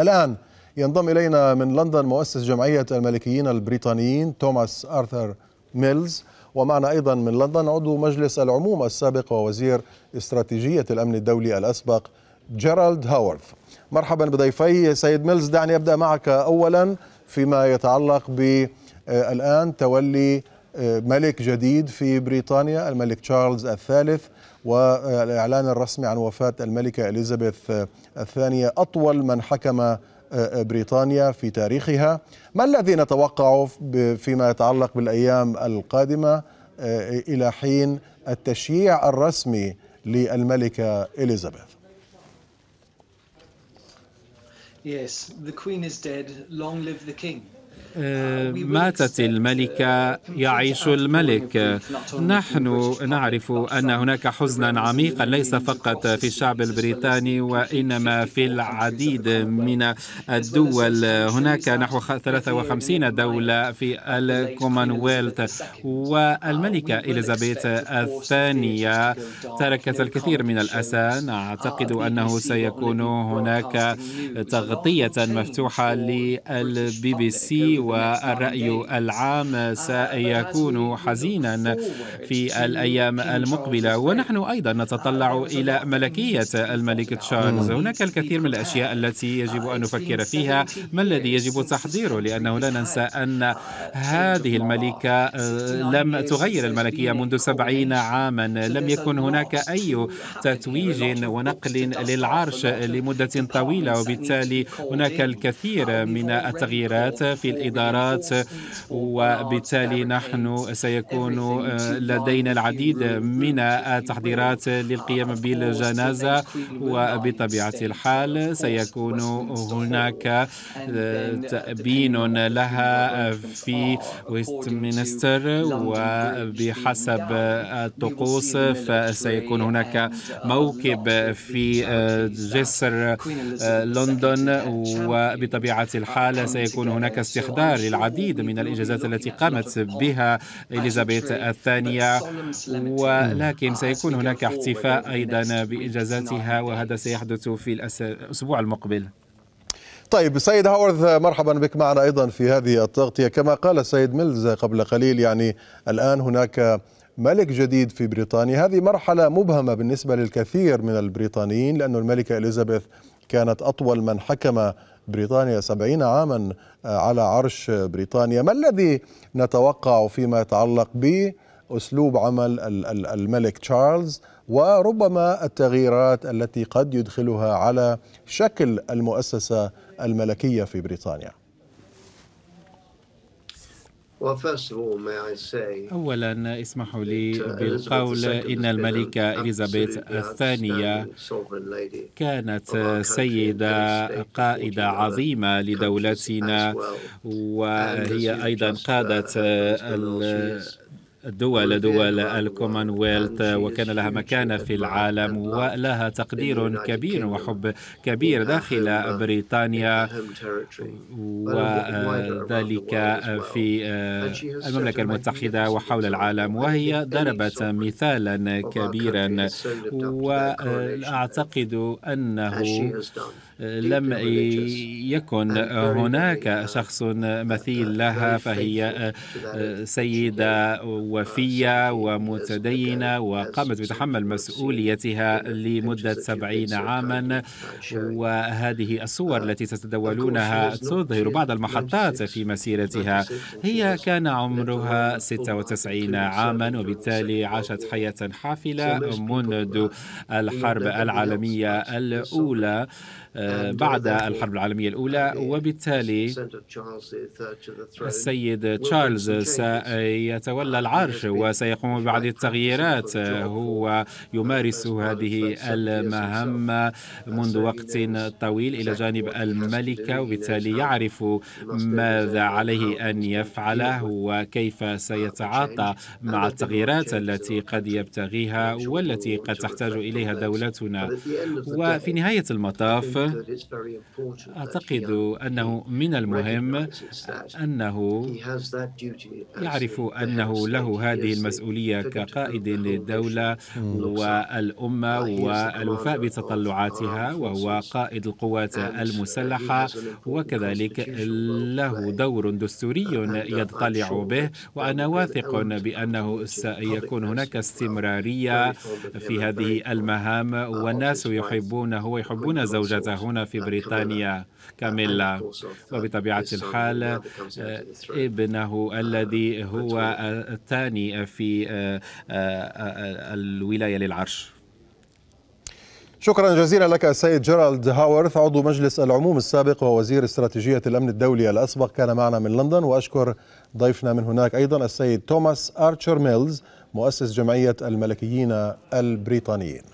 الآن ينضم إلينا من لندن مؤسس جمعية الملكيين البريطانيين توماس آرثر ميلز ومعنا أيضا من لندن عضو مجلس العموم السابق ووزير استراتيجية الأمن الدولي الأسبق جيرالد هاورث مرحبا بضيفي سيد ميلز دعني أبدأ معك أولا فيما يتعلق بالآن تولي ملك جديد في بريطانيا الملك تشارلز الثالث والإعلان الرسمي عن وفاة الملكة إليزابيث الثانية أطول من حكم آه، بريطانيا في تاريخها ما الذي نتوقعه فيما يتعلق بالأيام القادمة آه، إلى حين التشييع الرسمي للملكة إليزابيث Yes, the Queen is dead. Long live the King. آه، ماتت uh, الملكة يعيش uh, الملك نحن نعرف أن هناك حزنا عميقا ليس فقط في الشعب البريطاني وإنما في العديد من الدول هناك نحو 53 دولة في الكومنولث والملكة uh, إليزابيث الثانية تركت الكثير من الأسى أعتقد أنه سيكون هناك تغطية مفتوحة للبي بي سي والرأي العام سيكون حزينا في الأيام المقبلة ونحن أيضا نتطلع إلى ملكية الملك تشارلز هناك الكثير من الأشياء التي يجب أن نفكر فيها ما الذي يجب تحضيره لأنه لا ننسى أن هذه الملكة آه، لم تغير الملكية منذ سبعين عاما لم يكن هناك أي تتويج ونقل للعرش لمدة طويلة وبالتالي هناك الكثير من التغييرات في الإدارة الإدارات وبالتالي نحن سيكون آه، لدينا العديد من التحضيرات للقيام بالجنازة وبطبيعة الحال سيكون هناك آه، تأبين لها في ويستمينستر وبحسب الطقوس فسيكون هناك موكب في آه، جسر لندن وبطبيعة الحال سيكون هناك استخدام الاعتبار للعديد من الإنجازات التي قامت بها إليزابيث الثانية ولكن سيكون هناك احتفاء أيضا بإنجازاتها وهذا سيحدث في الأسبوع المقبل طيب سيد هاورث مرحبا بك معنا ايضا في هذه التغطيه كما قال السيد ميلز قبل قليل يعني الان هناك ملك جديد في بريطانيا هذه مرحله مبهمه بالنسبه للكثير من البريطانيين لأن الملكه اليزابيث كانت اطول من حكم بريطانيا سبعين عاما آه، على عرش بريطانيا ما الذي نتوقع فيما يتعلق بأسلوب عمل الملك تشارلز وربما التغييرات التي قد يدخلها على شكل المؤسسة الملكية في بريطانيا أولا اسمحوا لي uh, بالقول إن الملكة إليزابيث الثانية كانت سيدة قائدة عظيمة لدولتنا وهي أيضا قادت uh, دول دول الكومنولث وكان لها مكانة في العالم ولها تقدير كبير وحب كبير داخل بريطانيا وذلك في آه، المملكة المتحدة وحول العالم وهي ضربت مثالا كبيرا وأعتقد أنه لم يكن هناك uh, شخص مثيل لها فهي آه، آه، سيدة وفية ومتدينة وقامت بتحمل مسؤوليتها لمدة سبعين عاما وهذه الصور uh, التي تتداولونها تظهر بعض المحطات في مسيرتها هي كان عمرها 96 عاما uh, وبالتالي عاشت حياة حافلة منذ الحرب العالمية الأولى آه، uh, بعد الحرب العالمية الأولى وبالتالي uh, السيد تشارلز سيتولى العرش وسيقوم ببعض التغييرات هو يمارس هذه المهمة منذ وقت طويل إلى جانب الملكة وبالتالي يعرف ماذا عليه أن يفعله وكيف سيتعاطى مع التغييرات التي قد يبتغيها والتي قد تحتاج إليها دولتنا وفي نهاية المطاف أعتقد أنه من المهم أنه يعرف أنه له هذه المسؤولية كقائد للدولة والأمة والوفاء بتطلعاتها وهو قائد القوات المسلحة وكذلك له دور دستوري يضطلع به وأنا واثق بأنه سيكون هناك استمرارية في هذه المهام والناس يحبونه ويحبون زوجته هنا في بريطانيا كاميلا وبطبيعة uh, الحال uh, ابنه uh, الذي هو الثاني في الولاية للعرش شكرا جزيلا لك السيد جيرالد هاورث عضو مجلس العموم السابق ووزير استراتيجية الأمن الدولي الأسبق كان معنا من لندن وأشكر ضيفنا من هناك أيضا السيد توماس أرتشر ميلز مؤسس جمعية الملكيين البريطانيين